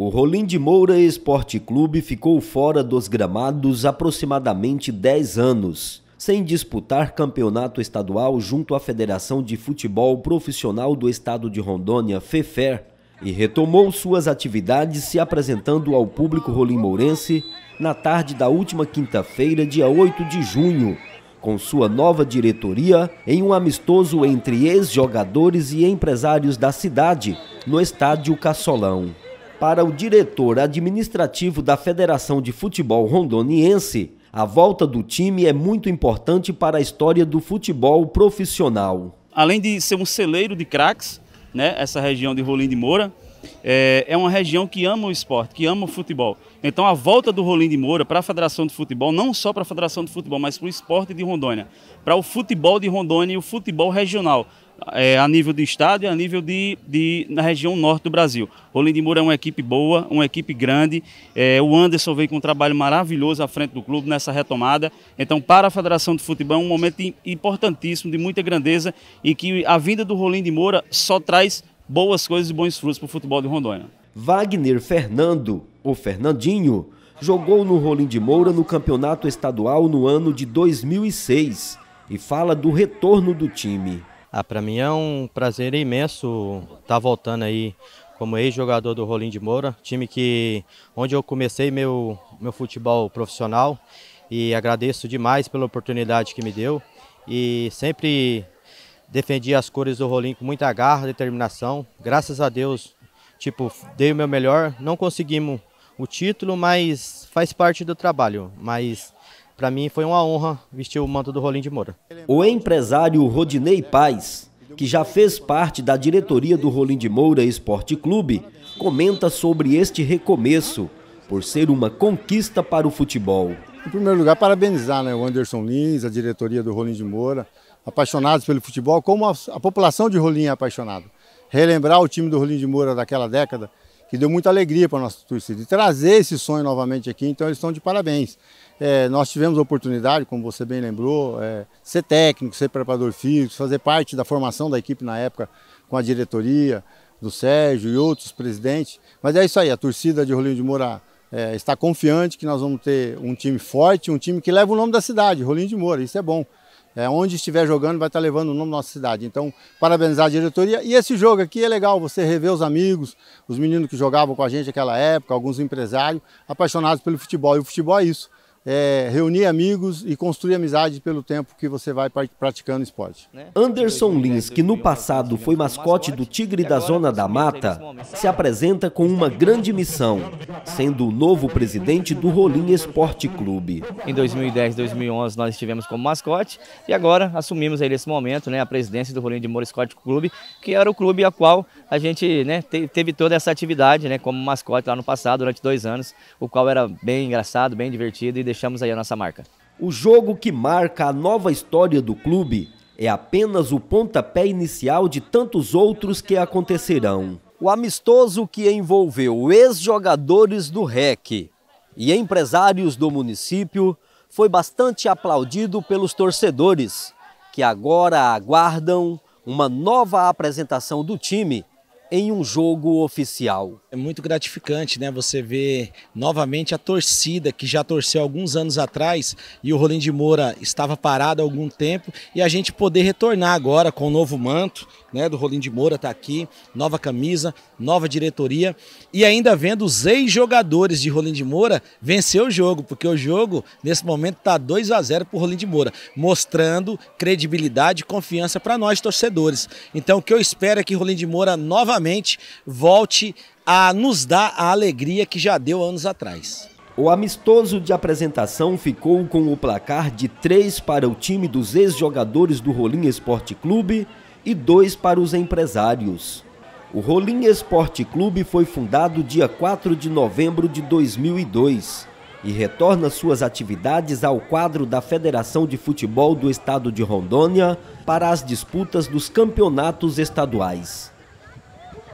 O Rolim de Moura Esporte Clube ficou fora dos gramados aproximadamente 10 anos, sem disputar campeonato estadual junto à Federação de Futebol Profissional do Estado de Rondônia, FEFER, e retomou suas atividades se apresentando ao público rolim mourense na tarde da última quinta-feira, dia 8 de junho, com sua nova diretoria em um amistoso entre ex-jogadores e empresários da cidade, no estádio Caçolão. Para o diretor administrativo da Federação de Futebol Rondoniense, a volta do time é muito importante para a história do futebol profissional. Além de ser um celeiro de craques, né, essa região de Rolim de Moura, é, é, uma região que ama o esporte, que ama o futebol. Então a volta do Rolim de Moura para a Federação de Futebol, não só para a Federação de Futebol, mas para o esporte de Rondônia, para o futebol de Rondônia e o futebol regional, é, a nível de estado e a nível de, de, na região norte do Brasil. Rolim de Moura é uma equipe boa, uma equipe grande. É, o Anderson veio com um trabalho maravilhoso à frente do clube nessa retomada. Então, para a Federação de Futebol, é um momento importantíssimo, de muita grandeza, e que a vinda do Rolim de Moura só traz boas coisas e bons frutos para o futebol de Rondônia. Wagner Fernando, o Fernandinho, jogou no Rolim de Moura no campeonato estadual no ano de 2006 e fala do retorno do time. Ah, para mim é um prazer imenso estar tá voltando aí como ex-jogador do Rolim de Moura, time que onde eu comecei meu meu futebol profissional e agradeço demais pela oportunidade que me deu e sempre defendi as cores do Rolim com muita garra, determinação. Graças a Deus, tipo, dei o meu melhor, não conseguimos o título, mas faz parte do trabalho, mas para mim foi uma honra vestir o manto do Rolim de Moura. O empresário Rodinei Paz, que já fez parte da diretoria do Rolim de Moura Esporte Clube, comenta sobre este recomeço, por ser uma conquista para o futebol. Em primeiro lugar, parabenizar né, o Anderson Lins, a diretoria do Rolim de Moura, apaixonados pelo futebol, como a, a população de Rolim é apaixonada. Relembrar o time do Rolim de Moura daquela década, que deu muita alegria para a nossa torcida. E trazer esse sonho novamente aqui, então eles estão de parabéns. É, nós tivemos a oportunidade, como você bem lembrou, é, ser técnico, ser preparador físico, fazer parte da formação da equipe na época com a diretoria do Sérgio e outros presidentes. Mas é isso aí, a torcida de Rolinho de Moura é, está confiante que nós vamos ter um time forte, um time que leva o nome da cidade, Rolinho de Moura, isso é bom. É, onde estiver jogando vai estar levando o nome da nossa cidade. Então, parabenizar a diretoria. E esse jogo aqui é legal, você rever os amigos, os meninos que jogavam com a gente naquela época, alguns empresários, apaixonados pelo futebol. E o futebol é isso é, reunir amigos e construir amizade pelo tempo que você vai praticando esporte. Né? Anderson Lins, que no passado foi mascote do Tigre da Zona da Mata, se apresenta com uma grande missão, sendo o novo presidente do Rolim Esporte Clube. Em 2010, 2011 nós estivemos como mascote e agora assumimos aí nesse momento né, a presidência do Rolim de Moura Esporte Clube, que era o clube a qual a gente né, teve toda essa atividade né, como mascote lá no passado, durante dois anos, o qual era bem engraçado, bem divertido e deixou deixamos aí a nossa marca. O jogo que marca a nova história do clube é apenas o pontapé inicial de tantos outros que acontecerão. O amistoso que envolveu ex-jogadores do REC e empresários do município foi bastante aplaudido pelos torcedores, que agora aguardam uma nova apresentação do time em um jogo oficial. É muito gratificante, né? Você ver novamente a torcida que já torceu alguns anos atrás e o Rolim de Moura estava parado há algum tempo e a gente poder retornar agora com o novo manto, né? Do Rolim de Moura tá aqui, nova camisa, nova diretoria e ainda vendo os ex-jogadores de Rolim de Moura vencer o jogo, porque o jogo nesse momento tá 2 a 0 pro Rolim de Moura, mostrando credibilidade e confiança para nós torcedores. Então o que eu espero é que Rolim de Moura novamente novamente volte a nos dar a alegria que já deu anos atrás. O amistoso de apresentação ficou com o placar de 3 para o time dos ex-jogadores do Rolim Esporte Clube e 2 para os empresários. O Rolim Esporte Clube foi fundado dia 4 de novembro de 2002 e retorna suas atividades ao quadro da Federação de Futebol do Estado de Rondônia para as disputas dos campeonatos estaduais.